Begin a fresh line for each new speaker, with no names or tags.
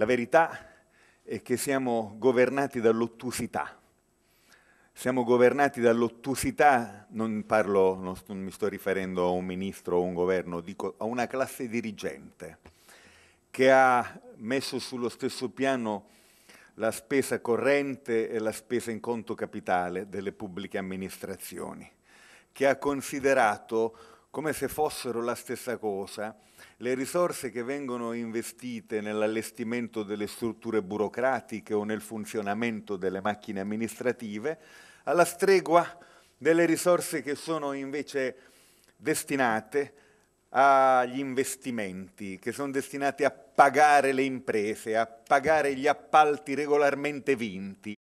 La verità è che siamo governati dall'ottusità. Siamo governati dall'ottusità, non, parlo, non, non mi sto riferendo a un ministro o a un governo, dico a una classe dirigente che ha messo sullo stesso piano la spesa corrente e la spesa in conto capitale delle pubbliche amministrazioni, che ha considerato come se fossero la stessa cosa, le risorse che vengono investite nell'allestimento delle strutture burocratiche o nel funzionamento delle macchine amministrative, alla stregua delle risorse che sono invece destinate agli investimenti, che sono destinate a pagare le imprese, a pagare gli appalti regolarmente vinti.